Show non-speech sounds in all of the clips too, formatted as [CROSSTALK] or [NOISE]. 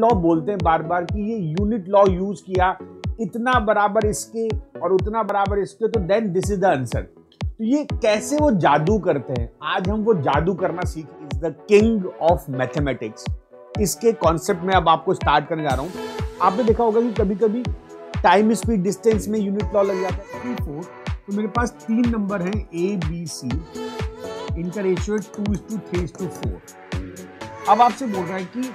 Law बोलते हैं बार बार कि ये यूनिट लॉ यूज किया इतना बराबर इसके और उतना बराबर इसके तो then this is the answer तो ये कैसे वो जादू करते हैं आज हम वो जादू करना सीख is the king of mathematics इसके कॉन्सेप्ट में अब आपको स्टार्ट करने जा रहा हूँ आपने देखा होगा कि कभी कभी टाइम स्पीड डिस्टेंस में यूनिट लॉ लग जाता है फोर तो मेरे पास तीन नंबर हैं ए बी सी इनका ratio two is to three is to four अब आपसे बोल रहा है कि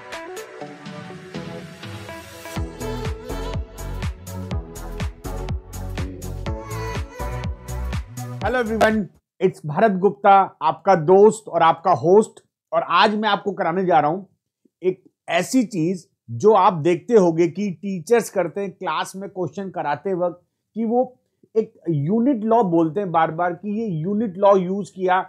hello everyone it's Bharat Gupta आपका दोस्त और आपका होस्ट और आज मैं आपको कराने जा रहा हूं एक ऐसी चीज जो आप देखते होंगे कि टीचर्स करते हैं क्लास में क्वेश्चन कराते वक्त कि वो एक यूनिट लॉ बोलते हैं बार बार कि ये यूनिट लॉ यूज किया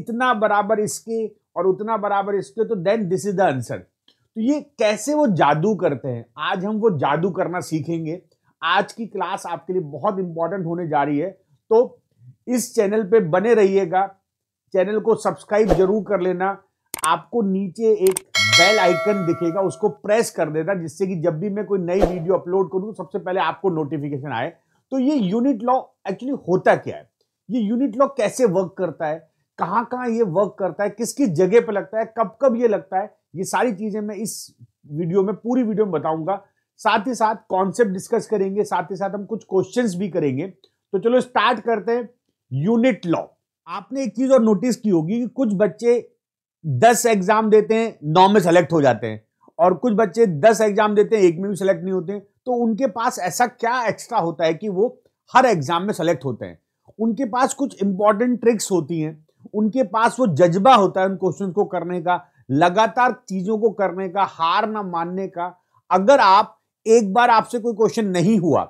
इतना बराबर इसके और उतना बराबर इसके तो then this is the answer तो ये कैसे वो जादू करते हैं आज हम वो जादू करना सीखेंगे आज की क्लास आपके लिए बहुत इंपॉर्टेंट होने जा रही है तो इस चैनल पे बने रहिएगा चैनल को सब्सक्राइब जरूर कर लेना आपको नीचे एक बेल आइकन दिखेगा उसको प्रेस कर देना जिससे कि जब भी मैं कोई नई वीडियो अपलोड करूँ सबसे पहले आपको नोटिफिकेशन आए तो ये यूनिट लॉ एक्चुअली होता क्या है ये यूनिट लॉ कैसे वर्क करता है कहाँ कहाँ ये वर्क करता है किस किस जगह पर लगता है कब कब ये लगता है ये सारी चीज़ें मैं इस वीडियो में पूरी वीडियो में बताऊंगा साथ ही साथ कॉन्सेप्ट डिस्कस करेंगे साथ ही साथ हम कुछ क्वेश्चंस भी करेंगे तो चलो स्टार्ट करते हैं यूनिट लॉ आपने एक चीज और नोटिस की होगी कि कुछ बच्चे दस एग्जाम देते हैं नौ में सेलेक्ट हो जाते हैं और कुछ बच्चे दस एग्जाम देते हैं एक में भी सेलेक्ट नहीं होते तो उनके पास ऐसा क्या एक्स्ट्रा होता है कि वो हर एग्जाम में सेलेक्ट होते हैं उनके पास कुछ इंपॉर्टेंट ट्रिक्स होती हैं उनके पास वो जज्बा होता है उन क्वेश्चन को करने का लगातार चीजों को करने का हार ना मानने का अगर आप एक बार आपसे कोई क्वेश्चन नहीं हुआ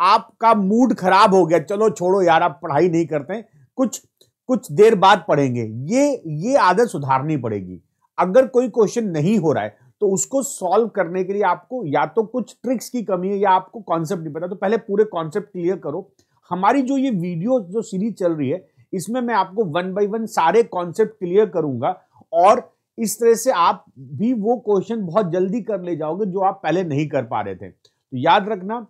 आपका मूड खराब हो गया चलो छोड़ो यार आप पढ़ाई नहीं करते कुछ कुछ देर बाद पढ़ेंगे ये ये आदत सुधारनी पड़ेगी अगर कोई क्वेश्चन नहीं हो रहा है तो उसको सॉल्व करने के लिए आपको या तो कुछ ट्रिक्स की कमी है या आपको कॉन्सेप्ट नहीं पता तो पहले पूरे कॉन्सेप्ट क्लियर करो हमारी जो ये वीडियो जो सीरीज चल रही है इसमें मैं आपको वन बाई वन सारे कॉन्सेप्ट क्लियर करूंगा और इस तरह से आप भी वो क्वेश्चन बहुत जल्दी कर ले जाओगे जो आप पहले नहीं कर पा रहे थे तो याद रखना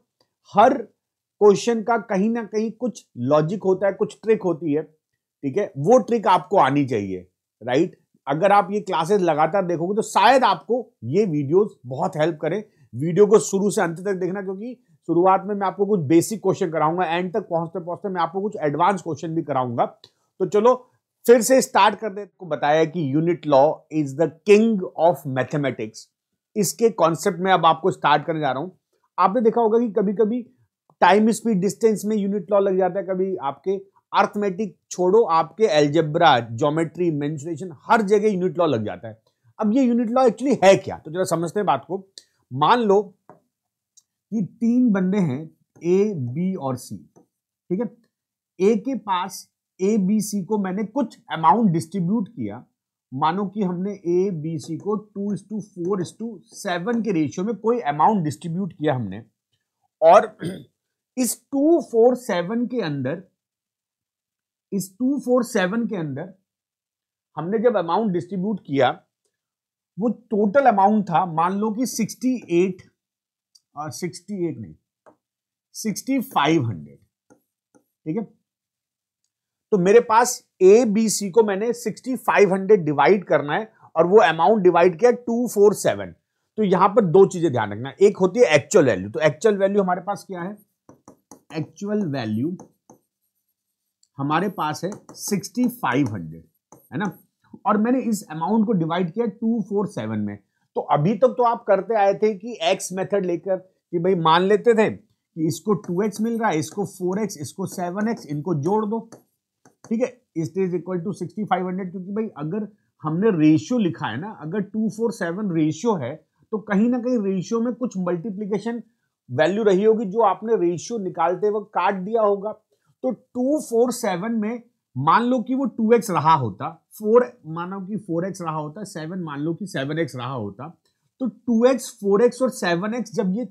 हर क्वेश्चन का कहीं ना कहीं कुछ लॉजिक होता है कुछ ट्रिक होती है ठीक है वो ट्रिक आपको आनी चाहिए राइट अगर आप ये क्लासेस लगातार देखोगे तो शायद आपको ये वीडियोस बहुत हेल्प करें वीडियो को शुरू से अंत तक देखना क्योंकि शुरुआत में मैं आपको कुछ बेसिक क्वेश्चन कराऊंगा एंड तक पहुंचते पहुंचते मैं आपको कुछ एडवांस क्वेश्चन भी कराऊंगा तो चलो फिर से स्टार्ट कर दे को बताया कि unit law is the king of mathematics इसके कॉन्सेप्ट में अब आपको स्टार्ट करने जा रहा हूं आपने देखा होगा कि कभी कभी टाइम स्पीड डिस्टेंस में यूनिट लॉ लग जाता है कभी आपके अर्थमेटिक छोड़ो आपके एल्जेब्रा ज्योमेट्री मेंशनेशन हर जगह यूनिट लॉ लग जाता है अब ये यूनिट लॉ एक्चुअली है क्या तो जरा समझते हैं बात को मान लो कि तीन बंदे हैं ए बी और सी ठीक है ए के पास ए बी सी को मैंने कुछ अमाउंट डिस्ट्रीब्यूट किया मानो कि हमने ए बी सी को two is to four is to seven के रेशियो में कोई अमाउंट डिस्ट्रीब्यूट किया हमने और इस टू फोर सेवन के अंदर इस टू फोर सेवन के अंदर हमने जब अमाउंट डिस्ट्रीब्यूट किया वो टोटल अमाउंट था मान लो कि सिक्सटी एट सिक्सटी एट नहीं सिक्सटी फाइव हंड्रेड ठीक है तो मेरे पास ए बी सी को मैंने 6500 डिवाइड करना है और वो अमाउंट डिवाइड किया 247 तो यहां पर दो चीजें ध्यान रखना एक होती है एक्चुअल वैल्यू तो एक्चुअल वैल्यू हमारे पास क्या है एक्चुअल वैल्यू हमारे पास है 6500 है ना और मैंने इस अमाउंट को डिवाइड किया 247 में तो अभी तक तो आप करते आए थे कि एक्स मेथड लेकर कि भाई मान लेते थे कि इसको 2x मिल रहा है इसको 4x इसको 7x इनको जोड़ दो ठीक है it is equal to sixty five hundred क्योंकि भाई अगर हमने रेशियो लिखा है ना अगर टू फोर सेवन रेशियो है तो कहीं ना कहीं रेशियो में कुछ मल्टीप्लीकेशन वैल्यू रही होगी जो आपने रेशियो निकालते वक्त काट दिया होगा तो टू फोर सेवन में मान लो कि वो टू एक्स रहा होता फोर मानो कि फोर एक्स रहा होता सेवन मान लो कि सेवन एक्स रहा होता तो टू एक्स फोर एक्स और सेवन एक्स जब ये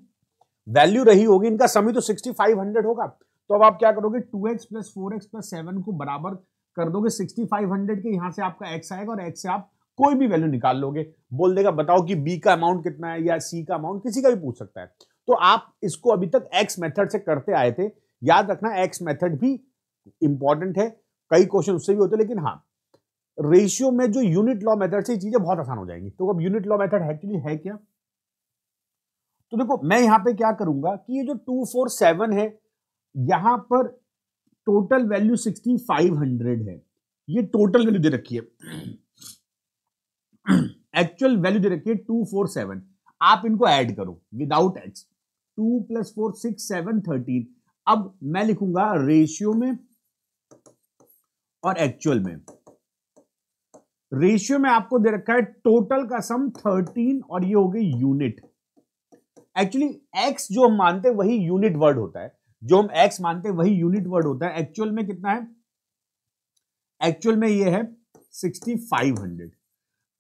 वैल्यू रही होगी इनका समय तो सिक्सटी फाइव हंड्रेड होगा तो अब आप क्या करोगे two x plus four x plus seven को बराबर कर दोगे सिक्सटी फाइव हंड्रेड के यहाँ से आपका एक्स आएगा और एक्स से आप कोई भी वैल्यू निकाल लोगे बोल देगा बताओ कि बी का अमाउंट कितना है या सी का अमाउंट किसी का भी पूछ सकता है तो आप इसको अभी तक एक्स मेथड से करते आए थे याद रखना एक्स मेथड भी इंपॉर्टेंट है कई क्वेश्चन उससे भी होते लेकिन हाँ रेशियो में जो यूनिट लॉ मेथड से चीजें बहुत आसान हो जाएंगी तो अब यूनिट लॉ मेथड एक्चुअली है क्या तो देखो मैं यहां पे क्या करूंगा कि ये जो टू फोर सेवन है यहां पर total value sixty five hundred है ये टोटल वैल्यू दे रखी है एक्चुअल वैल्यू दे रखी है टू फोर सेवन आप इनको ऐड करो without x two plus four six seven thirteen अब मैं लिखूंगा रेशियो में और एक्चुअल में रेशियो में आपको दे रखा है टोटल का सम थर्टीन और ये हो गई यूनिट एक्चुअली एक्स जो हम मानते हैं वही यूनिट वर्ड होता है जो हम एक्स मानते हैं वही यूनिट वर्ड होता है एक्चुअल में कितना है एक्चुअल में ये है सिक्सटी फाइव हंड्रेड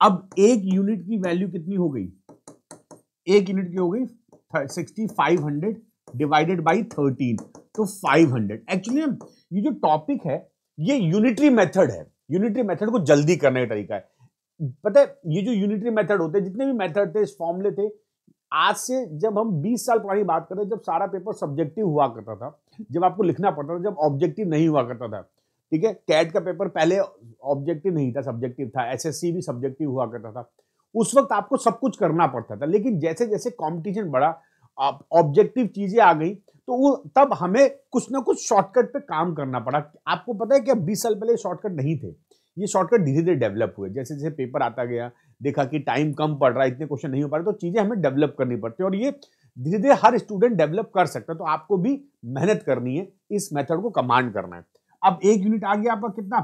अब एक यूनिट की वैल्यू कितनी हो गई एक यूनिट की हो गई sixty five hundred divided by thirteen तो फाइव हंड्रेड एक्चुअली ये जो टॉपिक है ये यूनिटरी मेथड है यूनिटरी मेथड को जल्दी करने का तरीका है पता है ये जो यूनिटरी मेथड होते हैं जितने भी मेथड थे फॉर्मूले थे आज से जब हम 20 साल पुरानी बात करें जब सारा पेपर सब्जेक्टिव हुआ करता था जब आपको लिखना पड़ता था जब ऑब्जेक्टिव नहीं हुआ करता था ठीक है कैट का पेपर पहले ऑब्जेक्टिव नहीं था सब्जेक्टिव था एसएससी भी सब्जेक्टिव हुआ करता था उस वक्त आपको सब कुछ करना पड़ता था लेकिन जैसे जैसे कॉम्पिटिशन बढ़ा ऑब्जेक्टिव चीजें आ गई तो वो तब हमें कुछ ना कुछ शॉर्टकट पे काम करना पड़ा आपको पता है कि अब बीस साल पहले शॉर्टकट नहीं थे ये शॉर्टकट धीरे धीरे डेवलप हुए जैसे जैसे पेपर आता गया देखा कि टाइम कम पड़ रहा है इतने क्वेश्चन नहीं हो पा रहे तो चीज़ें हमें डेवलप करनी पड़ती है और ये धीरे धीरे हर स्टूडेंट डेवलप कर सकता है तो आपको भी मेहनत करनी है इस मेथड को कमांड करना है अब एक यूनिट आ गया आपका कितना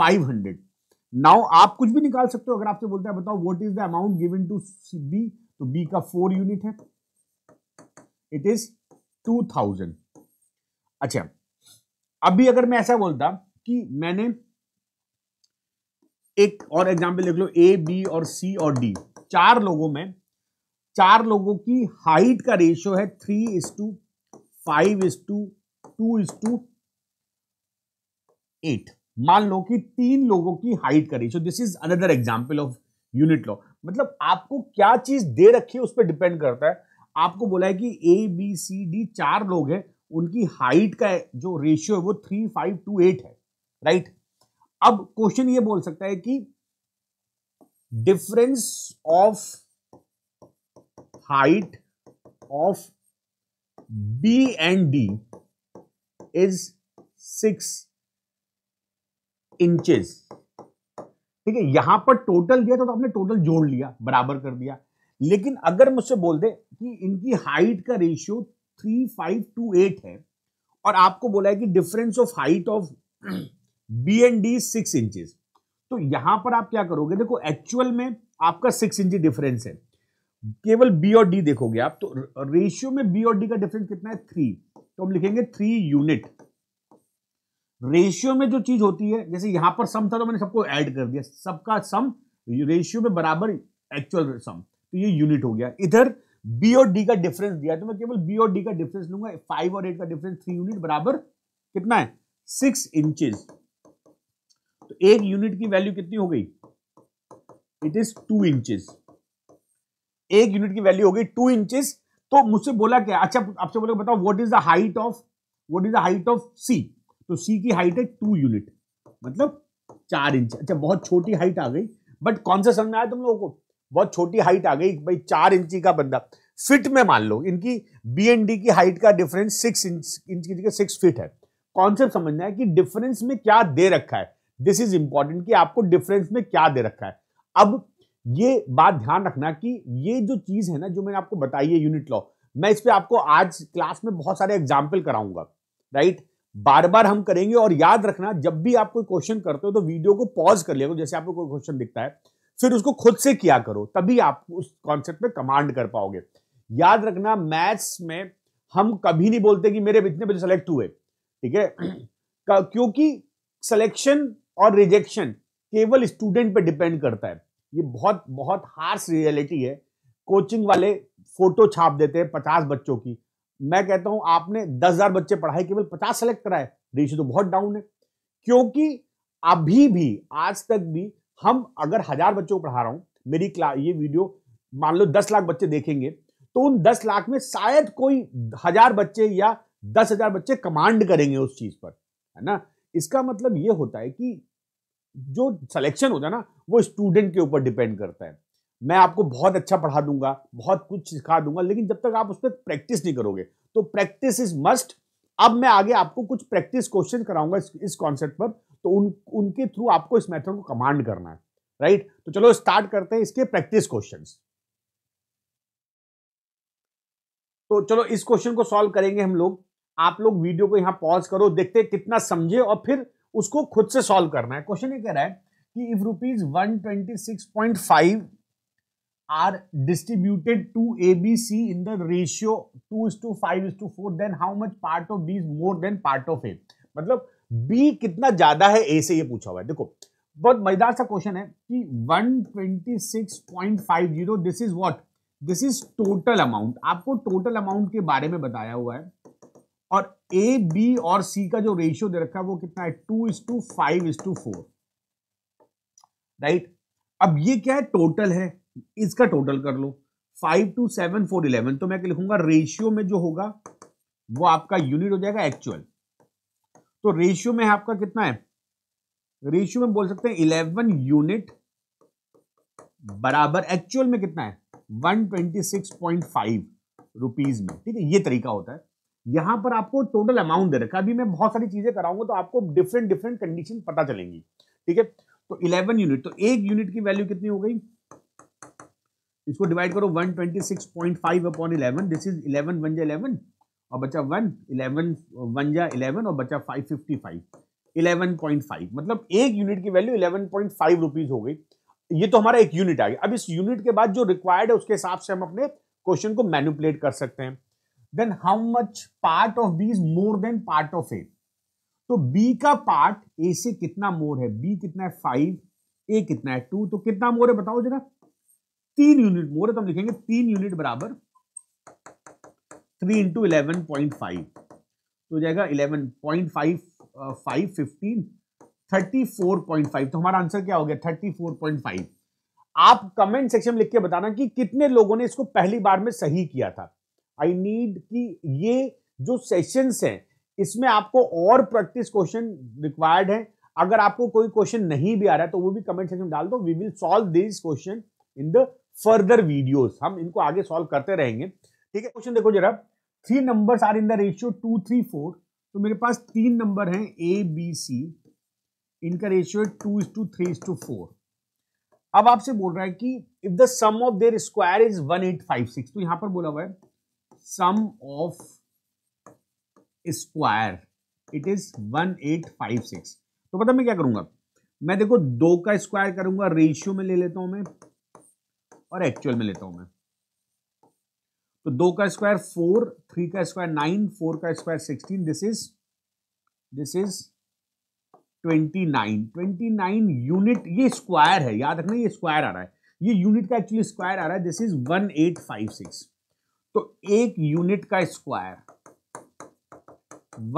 500 नाउ आप कुछ भी निकाल सकते हो अगर आपसे बोलते हैं बताओ what is the amount given to B तो बी का फोर यूनिट है इट इज टू थाउजेंड अच्छा अभी अगर मैं ऐसा बोलता कि मैंने एक और एग्जाम्पल देख लो ए बी और सी और डी चार लोगों में चार लोगों की हाइट का रेशियो है three is to five is to two is to eight मान लो कि तीन लोगों की हाइट का ratio this is another example of unit law मतलब आपको क्या चीज दे रखी है उस पर डिपेंड करता है आपको बोला है कि ए बी सी डी चार लोग हैं उनकी हाइट का जो रेशियो है वो थ्री फाइव टू एट है राइट right? अब क्वेश्चन ये बोल सकता है कि difference of height of B and D is six inches ठीक है यहां पर टोटल दिया तो, तो आपने टोटल जोड़ लिया बराबर कर दिया लेकिन अगर मुझसे बोल दे कि इनकी हाइट का ratio three five two eight है और आपको बोला है कि difference of height of B and D six inch तो यहां पर आप क्या करोगे देखो एक्चुअल में आपका सिक्स इंच डिफरेंस है केवल बी और डी देखोगे आप तो रेशियो में बी और डी का डिफरेंस कितना है थ्री तो हम लिखेंगे थ्री यूनिट रेशियो में जो चीज होती है जैसे यहां पर सम था तो मैंने सबको ऐड कर दिया सबका सम रेशियो में बराबर एक्चुअल सम तो ये यूनिट हो गया इधर बी और डी का डिफरेंस दिया तो मैं केवल बी और डी का डिफरेंस लूंगा फाइव और एट का डिफरेंस थ्री यूनिट बराबर कितना है सिक्स इंचेस तो एक यूनिट की वैल्यू कितनी हो गई इट इज टू इंचेस एक यूनिट की वैल्यू हो गई टू इंचेस तो मुझसे बोला क्या अच्छा आपसे बोला बताओ what is the height of what is the height of C तो सी की हाइट है टू यूनिट मतलब चार इंच अच्छा बहुत छोटी हाइट आ गई बट कौन सा समझ में आया तुम लोगों को बहुत छोटी हाइट आ गई भाई चार इंची का बंदा फिट में मान लो इनकी बी एन डी की हाइट का डिफरेंस सिक्स इंच इंच की जगह सिक्स फिट है कॉन्सेप्ट समझना है कि डिफरेंस में क्या दे रखा है दिस इज इंपॉर्टेंट कि आपको डिफरेंस में क्या दे रखा है अब ये बात ध्यान रखना कि ये जो चीज है ना जो मैंने आपको बताई है यूनिट लॉ मैं इस पर आपको आज क्लास में बहुत सारे एग्जाम्पल कराऊंगा राइट बार बार हम करेंगे और याद रखना जब भी आप कोई क्वेश्चन करते हो तो वीडियो को पॉज कर लिया जैसे आपको कोई क्वेश्चन दिखता है फिर उसको खुद से किया करो तभी आप उस कॉन्सेप्ट में कमांड कर पाओगे याद रखना मैथ्स में हम कभी नहीं बोलते कि मेरे इतने बच्चे सेलेक्ट हुए ठीक है [CLEARS THROAT] क्योंकि सिलेक्शन और रिजेक्शन केवल स्टूडेंट पे डिपेंड करता है ये बहुत बहुत हार्श रियलिटी है कोचिंग वाले फोटो छाप देते हैं पचास बच्चों की मैं कहता हूं आपने दस हजार बच्चे पढ़ाए केवल पचास सेलेक्ट कराए रेशियो तो बहुत डाउन है क्योंकि अभी भी आज तक भी हम अगर हजार बच्चों को पढ़ा रहा हूं मेरी क्लास ये वीडियो मान लो दस लाख बच्चे देखेंगे तो उन दस लाख में शायद कोई हजार बच्चे या दस हजार बच्चे कमांड करेंगे उस चीज पर है ना इसका मतलब ये होता है कि जो सिलेक्शन होता है ना वो स्टूडेंट के ऊपर डिपेंड करता है मैं आपको बहुत अच्छा पढ़ा दूंगा बहुत कुछ सिखा दूंगा लेकिन जब तक आप उस पर प्रैक्टिस नहीं करोगे तो प्रैक्टिस इज मस्ट अब मैं आगे आपको कुछ प्रैक्टिस क्वेश्चन कराऊंगा इस, कॉन्सेप्ट पर तो उन उनके थ्रू आपको इस मेथड को कमांड करना है राइट तो चलो स्टार्ट करते हैं इसके प्रैक्टिस क्वेश्चन तो चलो इस क्वेश्चन को सॉल्व करेंगे हम लोग आप लोग वीडियो को यहां पॉज करो देखते कितना समझे और फिर उसको खुद से सॉल्व करना है क्वेश्चन ये कह रहा है कि if rupees one twenty six point five are distributed to A B C in the ratio two is to five is to four then how much part of B is more than part of A मतलब B कितना ज्यादा है ए से ये पूछा हुआ है देखो बहुत मजेदार सा क्वेश्चन है कि 126.50 this is what this is total amount आपको टोटल अमाउंट के बारे में बताया हुआ है और ए बी और सी का जो रेशियो दे रखा है वो कितना है two is to five is to four right अब ये क्या है टोटल है इसका टोटल कर लो five two seven four eleven तो मैं क्या लिखूंगा रेशियो में जो होगा वो आपका यूनिट हो जाएगा एक्चुअल तो रेशियो में आपका कितना है रेशियो में बोल सकते हैं इलेवन यूनिट बराबर एक्चुअल में कितना है one twenty six point five rupees में ठीक है ये तरीका होता है यहां पर आपको टोटल अमाउंट दे रखा है अभी मैं बहुत सारी चीजें कराऊंगा तो आपको डिफरेंट डिफरेंट कंडीशन पता चलेंगी ठीक है तो इलेवन यूनिट तो एक यूनिट की वैल्यू कितनी हो गई इसको डिवाइड करो 126.5 अपॉन 11 दिस इज 11 वन जा इलेवन और बचा वन इलेवन वन जा इलेवन और बचा 555 11.5 मतलब एक यूनिट की वैल्यू 11.5 रुपीज हो गई ये तो हमारा एक यूनिट आ गया अब इस यूनिट के बाद जो रिक्वायर्ड है उसके हिसाब से हम अपने क्वेश्चन को मैनिपुलेट कर सकते हैं then how much part of B is more than part of A तो बी का पार्ट ए से कितना मोर है बी कितना है फाइव ए कितना है टू तो कितना मोर है बताओ जरा तीन यूनिट मोर है तो हम लिखेंगे तीन यूनिट बराबर three into eleven point five तो जाएगा eleven point five five fifteen thirty four point five तो हमारा आंसर क्या हो गया थर्टी फोर पॉइंट फाइव आप कमेंट सेक्शन में लिख के बताना कि कितने लोगों ने इसको पहली बार में सही किया था आई नीड कि ये जो सेशंस हैं इसमें आपको और प्रैक्टिस क्वेश्चन रिक्वायर्ड है अगर आपको कोई क्वेश्चन नहीं भी आ रहा है तो वो भी कमेंट सेक्शन में डाल दो we will solve this question in the further videos हम इनको आगे सॉल्व करते रहेंगे ठीक है क्वेश्चन देखो जरा three numbers are in the ratio two three four तो मेरे पास तीन नंबर हैं ए बी सी इनका रेशियो है two is to three is to four अब आपसे बोल रहा है कि if the sum of their square is one eight five six तो यहां पर बोला हुआ है sum of square it is one eight five six तो पता मैं क्या करूंगा मैं देखो दो का स्क्वायर करूंगा रेशियो में ले लेता हूं मैं और एक्चुअल में लेता हूं मैं तो दो का स्क्वायर फोर थ्री का स्क्वायर नाइन फोर का square sixteen this is this is twenty nine twenty nine unit ये स्क्वायर है याद रखना ये स्क्वायर आ रहा है ये यूनिट का एक्चुअली स्क्वायर आ रहा है this is one eight five six तो एक यूनिट का square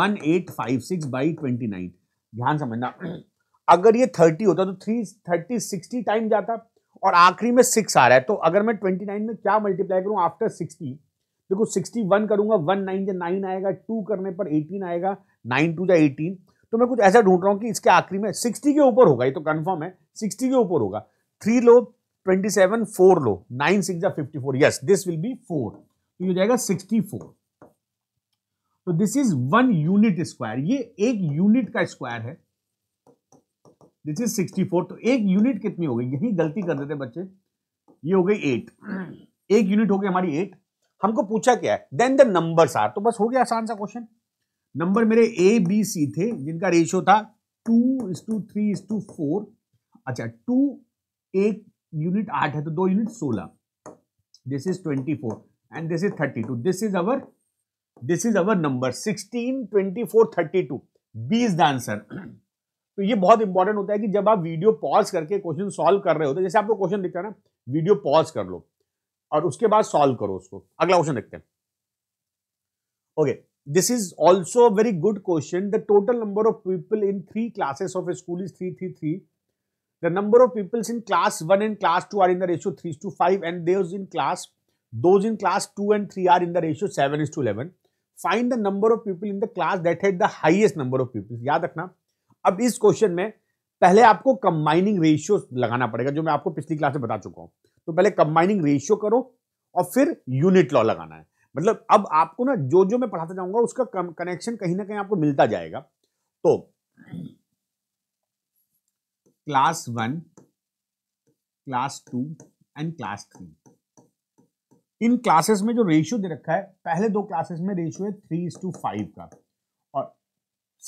one eight five six by twenty nine ध्यान समझना अगर ये थर्टी होता तो थ्री थर्टी सिक्सटी टाइम जाता और आखिरी में सिक्स आ रहा है तो अगर मैं ट्वेंटी नाइन में क्या मल्टीप्लाई करूं आफ्टर सिक्सटी देखो सिक्सटी वन करूंगा वन नाइन या नाइन आएगा टू करने पर एटीन आएगा नाइन टू या एटीन तो मैं कुछ ऐसा ढूंढ रहा हूं कि इसके आखिरी में सिक्सटी के ऊपर होगा ये तो कन्फर्म है सिक्सटी के ऊपर होगा थ्री लो ट्वेंटी सेवन फोर लो नाइन सिक्स या fifty four yes this will be four तो ये हो जाएगा 64 तो this is one unit square ये एक यूनिट का स्क्वायर है दिस इज 64 तो एक यूनिट कितनी हो गई यही गलती कर देते बच्चे ये हो गई एट एक यूनिट हो गई हमारी एट हमको पूछा क्या है देन द नंबर आर तो बस हो गया आसान सा क्वेश्चन नंबर मेरे ए बी सी थे जिनका रेशियो था two is to three is to four अच्छा टू एक यूनिट आठ है तो दो यूनिट सोलह this is twenty four and this is 32 this is our this is our number 16 24 32 B is the answer तो ये बहुत इंपॉर्टेंट होता है कि जब आप वीडियो पॉज करके क्वेश्चन सॉल्व कर रहे होते हैं जैसे आपको क्वेश्चन दिख रहा है ना वीडियो पॉज कर लो और उसके बाद सॉल्व करो उसको अगला क्वेश्चन देखते हैं okay this is also very good question the total number of people in three classes of school is three three three the number of peoples in class one and class two are in the ratio three two five and those in class Those in class 2 and 3 are in the ratio 7 is to 11. Find the number of people in the class that had the highest number of people. याद रखना अब इस question में पहले आपको combining ratio लगाना पड़ेगा जो मैं आपको पिछली क्लास में बता चुका हूं तो पहले कंबाइनिंग रेशियो करो और फिर यूनिट लॉ लगाना है मतलब अब आपको ना जो जो मैं पढ़ाता जाऊंगा उसका कनेक्शन कहीं ना कहीं आपको मिलता जाएगा तो class one class two and class three in classes में जो रेशियो दे रखा है पहले दो क्लासेस में रेशियो है थ्री इज टू फाइव का और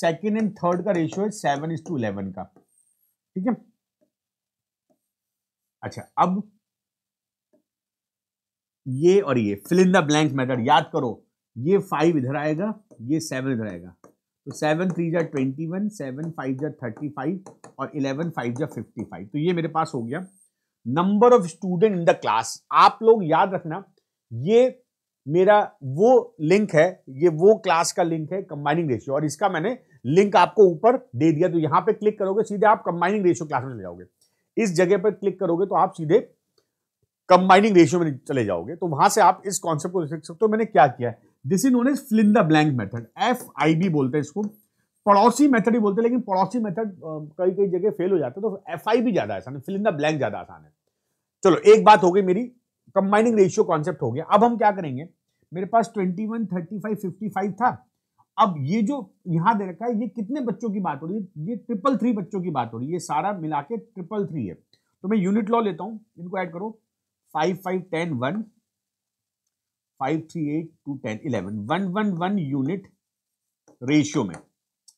सेकेंड एंड थर्ड का रेशियो है सेवन इज टू इलेवन का ठीक है अच्छा अब ये और ये fill in the blank method याद करो ये फाइव इधर आएगा ये सेवन इधर आएगा तो सेवन थ्री जा ट्वेंटी वन सेवन फाइव जा थर्टी फाइव और इलेवन फाइव जा फिफ्टी फाइव तो ये मेरे पास हो गया number of student in the class आप लोग याद रखना ये मेरा वो लिंक है ये वो क्लास का लिंक है कंबाइनिंग रेशियो और इसका मैंने लिंक आपको ऊपर दे दिया तो यहां पे क्लिक करोगे सीधे आप कंबाइनिंग रेशियो क्लास में चले जाओगे इस जगह पर क्लिक करोगे तो आप सीधे कंबाइनिंग रेशियो में चले जाओगे तो वहां से आप इस कॉन्सेप्ट को सीख सकते हो मैंने क्या किया this is known as fill in the blank method F I B बोलते हैं इसको पड़ोसी मेथड ही बोलते हैं लेकिन पड़ोसी मेथड कई कई जगह फेल हो जाता है तो एफ आई बी ज्यादा आसान है फिलिंदा द ब्लैंक ज्यादा आसान है चलो एक बात हो गई मेरी कंबाइनिंग रेशियो कॉन्सेप्ट हो गया अब हम क्या करेंगे मेरे पास twenty one thirty five fifty five था अब ये जो यहाँ दे रखा है ये कितने बच्चों की बात हो रही है ये ट्रिपल थ्री बच्चों की बात हो रही है ये सारा मिला के ट्रिपल थ्री है तो मैं यूनिट लॉ लेता हूँ इनको ऐड करो five five ten one five three eight two ten eleven one one one unit ratio में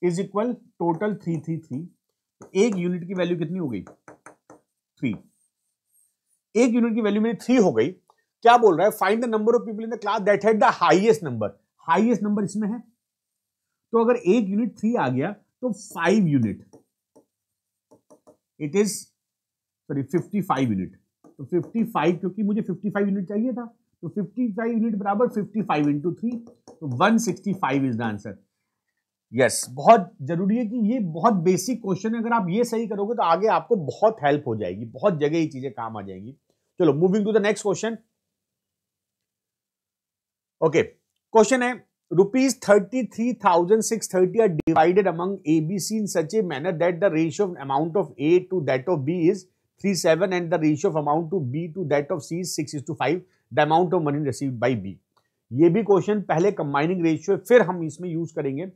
is equal total three three three एक यूनिट की वैल्यू कितनी हो गई थ्री एक यूनिट की वैल्यू मेरी थ्री हो गई क्या बोल रहा है find the number of people in the class that had the highest number highest number इसमें है तो अगर एक यूनिट थ्री आ गया तो five unit it is sorry fifty five unit तो फिफ्टी फाइव क्योंकि मुझे फिफ्टी फाइव यूनिट चाहिए था तो फिफ्टी फाइव यूनिट बराबर फिफ्टी फाइव इंटू थ्री तो one sixty five is the answer yes बहुत जरूरी है कि ये बहुत बेसिक क्वेश्चन है अगर आप ये सही करोगे तो आगे आपको बहुत हेल्प हो जाएगी बहुत जगह ये चीज़ें काम आ जाएंगी चलो moving to the next question okay question है rupees thirty three thousand six thirty are divided among A B C in such a manner that the ratio of amount of A to that of B is three seven and the ratio of amount to B to that of C six to five the amount of money receive by B ये भी question पहले combining ratio फिर हम इसमें use करेंगे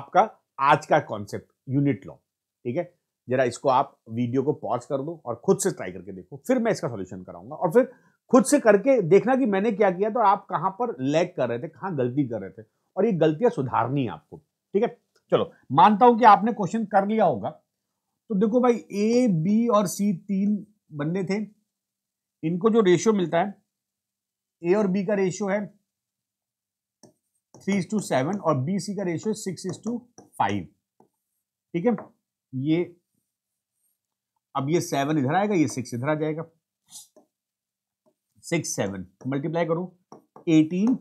आपका आज का कॉन्सेप्ट यूनिट लॉ ठीक है जरा इसको आप वीडियो को पॉज कर दो और खुद से ट्राई करके देखो फिर मैं इसका सोल्यूशन कराऊंगा और फिर खुद से करके देखना कि मैंने क्या किया तो आप कहां पर लैग कर रहे थे कहां गलती कर रहे थे और ये गलतियां सुधारनी है आपको ठीक है चलो मानता हूं कि आपने क्वेश्चन कर लिया होगा तो देखो भाई ए बी और सी तीन बंदे थे इनको जो रेशियो मिलता है ए और बी का रेशियो है थ्री टू सेवन और बी सी का रेशियो सिक्स टू फाइव ठीक है ये अब ये सेवन इधर आएगा ये सिक्स इधर आ जाएगा सिक्स सेवन मल्टीप्लाई करो eighteen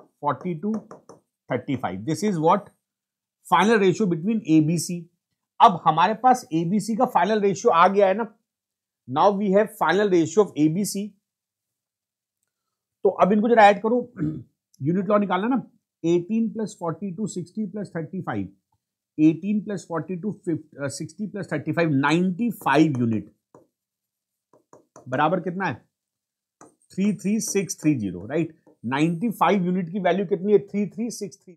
forty two thirty five this is what final ratio between A B C अब हमारे पास ए बी सी का फाइनल रेशियो आ गया है ना now we have final ratio of A B C तो अब इनको जरा ऐड करो यूनिट [CLEARS THROAT] लॉ निकालना ना eighteen plus forty two sixty plus thirty five 18 plus 42 60 plus thirty five five unit बराबर कितना है three three six three zero right ninety five unit की वैल्यू कितनी है three three six three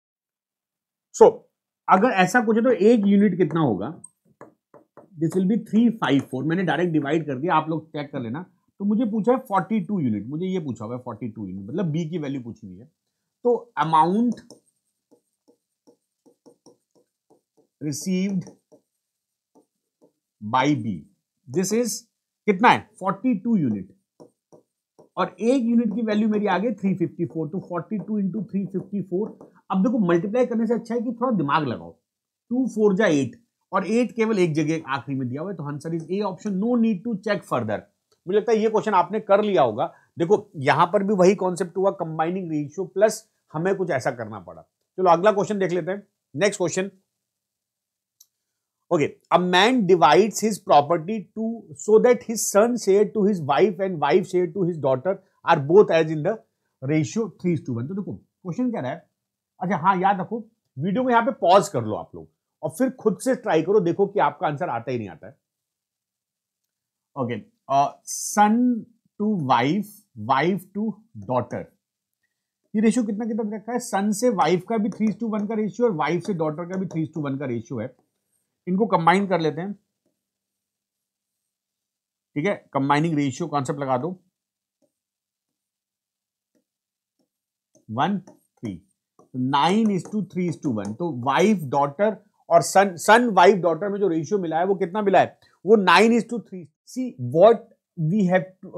so अगर ऐसा कुछ है तो एक यूनिट कितना होगा this will be three five four मैंने डायरेक्ट डिवाइड कर दिया आप लोग चेक कर लेना तो मुझे पूछा है फोर्टी टू यूनिट मुझे ये पूछा हुआ है फोर्टी टू यूनिट मतलब बी की वैल्यू पूछी हुई है तो amount received by B. This is कितना है 42 यूनिट और एक यूनिट की वैल्यू मेरी आ गई 354 तो 42 टू इंटू थ्री अब देखो मल्टीप्लाई करने से अच्छा है कि थोड़ा दिमाग लगाओ टू फोर जा एट और एट केवल एक जगह आखिरी में दिया हुआ है तो answer is A option no need to check further मुझे लगता है ये क्वेश्चन आपने कर लिया होगा देखो यहां पर भी वही कॉन्सेप्ट हुआ कंबाइनिंग रेशियो प्लस हमें कुछ ऐसा करना पड़ा चलो अगला क्वेश्चन देख लेते हैं next question okay a man divides his property to so that his son share to his wife and wife share to his daughter are both as in the ratio three to one तो देखो question क्या रहा है अच्छा हाँ याद रखो video को यहाँ पे पॉज कर लो आप लोग और फिर खुद से ट्राई करो देखो कि आपका आंसर आता ही नहीं आता है okay son to wife wife to daughter ये रेशियो कितना कितना रखा है सन से वाइफ का भी थ्री टू वन का रेशियो और वाइफ से डॉटर का भी थ्री टू वन का रेशियो है इनको कंबाइन कर लेते हैं ठीक है कंबाइनिंग रेशियो कॉन्सेप्ट लगा दो one three nine is to three is to one तो वाइफ डॉटर तो और सन सन वाइफ डॉटर में जो रेशियो मिला है वो कितना मिला है वो nine is to three see what we have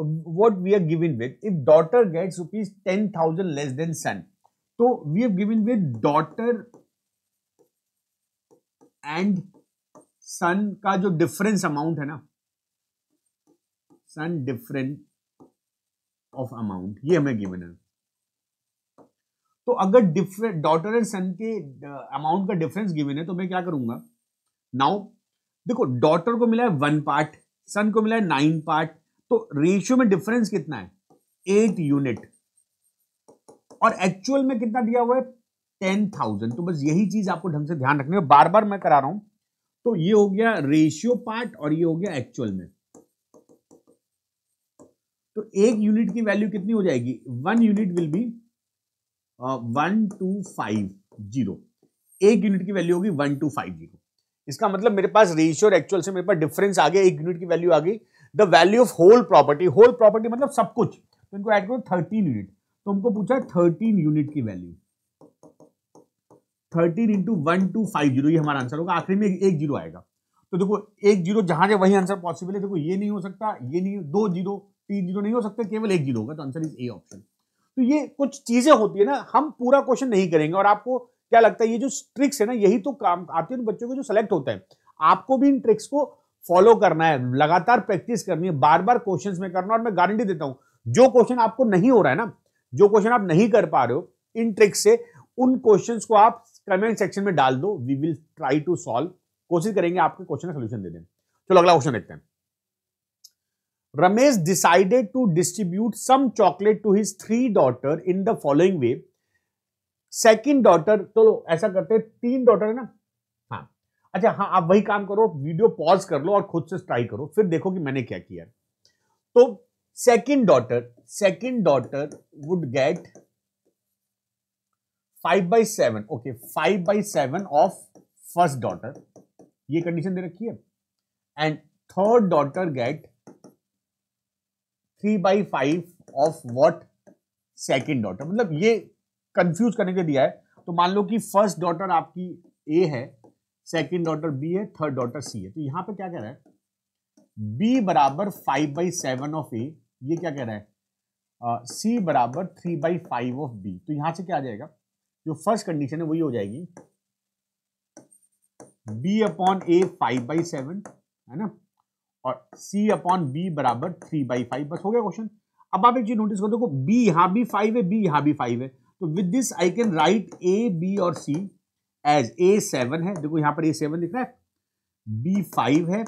what we are are with if daughter gets rupees ten thousand less than son तो we have given with daughter and son का जो डिफरेंस अमाउंट है ना सन different of amount ये हमें given है तो अगर डिफरेंट डॉटर एंड सन के अमाउंट uh, का डिफरेंस गिवन है तो मैं क्या करूंगा नाउ देखो डॉटर को मिला है वन पार्ट सन को मिला है नाइन पार्ट तो रेशियो में डिफरेंस कितना है एट यूनिट और एक्चुअल में कितना दिया हुआ है टेन थाउजेंड तो बस यही चीज आपको ढंग से ध्यान रखनी है बार बार मैं करा रहा हूं तो ये हो गया रेशियो पार्ट और ये हो गया एक्चुअल में तो एक यूनिट की वैल्यू कितनी हो जाएगी one unit will be one two five zero एक यूनिट की वैल्यू होगी वन टू फाइव जीरो इसका मतलब मेरे पास रेशियो और एक्चुअल से मेरे पास डिफरेंस आ गया एक यूनिट की वैल्यू आ गई the value of whole property whole property मतलब सब कुछ तो इनको ऐड करो थर्टीन यूनिट तो हमको पूछा थर्टीन यूनिट की value thirteen into one two five zero हमारा आंसर होगा आखिरी में एक जीरो आएगा तो देखो एक जीरो जहां जाए वही आंसर पॉसिबल है देखो ये नहीं हो सकता ये नहीं दो जीरो तीन जीरो नहीं हो सकते केवल एक जीरो होगा तो आंसर इज ए ऑप्शन तो ये कुछ चीजें होती है ना हम पूरा क्वेश्चन नहीं करेंगे और आपको क्या लगता है ये जो ट्रिक्स है ना यही तो काम आते उन बच्चों को जो सेलेक्ट होता है आपको भी इन ट्रिक्स को फॉलो करना है लगातार प्रैक्टिस करनी है बार बार क्वेश्चन में करना और मैं गारंटी देता हूं जो क्वेश्चन आपको नहीं हो रहा है ना जो क्वेश्चन आप नहीं कर पा रहे हो इन ट्रिक्स से उन क्वेश्चन को आप कमेंट सेक्शन में डाल दो we will try to solve कोशिश करेंगे आपके क्वेश्चन का सोल्यूशन दे दें चलो अगला क्वेश्चन देखते हैं Ramesh decided to distribute some chocolate to his three daughter in the following way second daughter चलो ऐसा करते हैं तीन डॉटर है ना हाँ अच्छा हाँ आप वही काम करो वीडियो पॉज कर लो और खुद से ट्राई करो फिर देखो कि मैंने क्या किया तो second daughter second daughter would get five by seven okay five by seven of first daughter ये कंडीशन दे रखी है and third daughter get three by five of what second daughter मतलब ये कंफ्यूज करने के दिया है तो मान लो कि फर्स्ट डॉटर आपकी ए है सेकेंड डॉटर बी है थर्ड डॉटर सी है तो यहां पे क्या कह रहा है बी बराबर five by seven of A ये क्या कह रहा है सी बराबर three by five of B तो यहां से क्या आ जाएगा जो फर्स्ट कंडीशन है वही हो जाएगी B upon A five by seven है ना और सी अपॉन बी बराबर थ्री बाई फाइव बस हो गया क्वेश्चन अब आप एक चीज नोटिस कर देखो बी यहां भी फाइव है बी यहां भी फाइव है तो with this I can write A B और सी एज ए सेवन है देखो यहां पर ए सेवन दिख रहा है बी फाइव है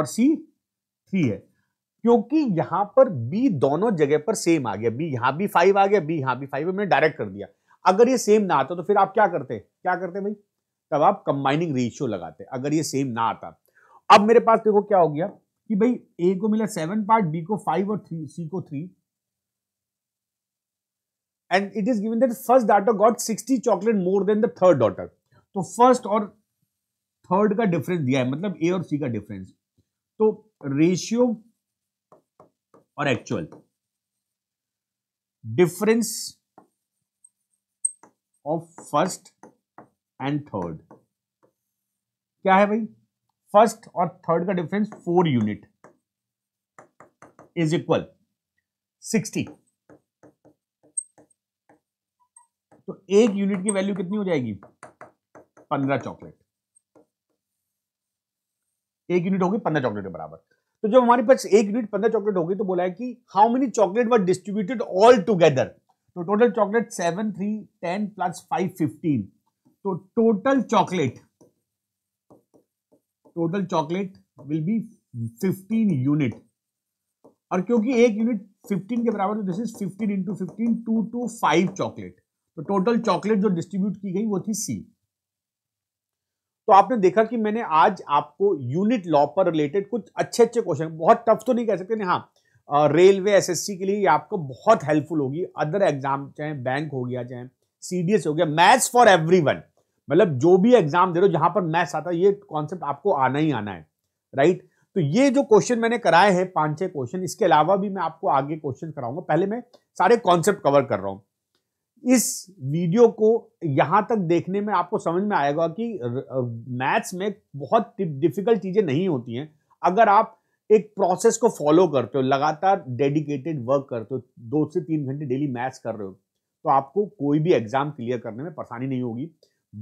और सी थ्री है क्योंकि यहां पर बी दोनों जगह पर सेम आ गया बी यहां भी फाइव आ गया बी यहां भी फाइव है मैंने डायरेक्ट कर दिया अगर ये सेम ना आता तो फिर आप क्या करते क्या करते भाई तब आप कंबाइनिंग रेशियो लगाते अगर ये सेम ना आता अब मेरे पास देखो क्या हो गया कि भाई ए को मिला सेवन पार्ट बी को फाइव और थ्री सी को three and it is given that first daughter got sixty chocolate more than the third daughter तो फर्स्ट और थर्ड का डिफरेंस दिया है मतलब ए और सी का डिफरेंस तो रेशियो और actual difference of first and third क्या है भाई फर्स्ट और थर्ड का difference four unit is equal sixty तो एक यूनिट की वैल्यू कितनी हो जाएगी पंद्रह चॉकलेट एक यूनिट होगी पंद्रह चॉकलेट के बराबर तो जब हमारे पास एक यूनिट पंद्रह चॉकलेट होगी तो बोला है कि how many chocolate were distributed all together तो total chocolate seven three ten plus five fifteen तो total chocolate total chocolate will be fifteen unit और क्योंकि एक यूनिट फिफ्टीन के बराबर तो this is fifteen into fifteen two two five chocolate तो total chocolate जो डिस्ट्रीब्यूट की गई वो थी सी तो आपने देखा कि मैंने आज आपको यूनिट लॉ पर रिलेटेड कुछ अच्छे अच्छे क्वेश्चन बहुत टफ तो नहीं कह सकते हाँ रेलवे एसएससी के लिए आपको बहुत हेल्पफुल होगी अदर एग्जाम चाहे बैंक हो गया चाहे सीडीएस हो गया मैथ्स फॉर एवरीवन मतलब जो भी एग्जाम दे रहे हो जहां पर मैथ्स आता है ये कॉन्सेप्ट आपको आना ही आना है राइट तो ये जो क्वेश्चन मैंने कराए हैं पांच छह क्वेश्चन इसके अलावा भी मैं आपको आगे क्वेश्चन कराऊंगा पहले मैं सारे कॉन्सेप्ट कवर कर रहा हूँ इस वीडियो को यहां तक देखने में आपको समझ में आएगा कि मैथ्स में बहुत डिफिकल्ट चीज़ें नहीं होती हैं अगर आप एक प्रोसेस को फॉलो करते हो लगातार डेडिकेटेड वर्क करते हो दो से तीन घंटे डेली मैथ्स कर रहे हो तो आपको कोई भी एग्जाम क्लियर करने में परेशानी नहीं होगी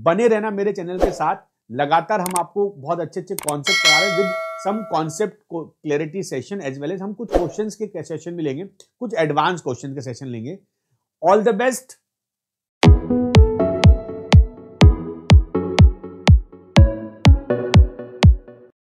बने रहना मेरे चैनल के साथ लगातार हम आपको बहुत अच्छे अच्छे कॉन्सेप्ट करा रहे हैं with some concept clarity session as well as हम कुछ क्वेश्चन के सेशन भी लेंगे कुछ एडवांस क्वेश्चन के सेशन लेंगे ऑल द बेस्ट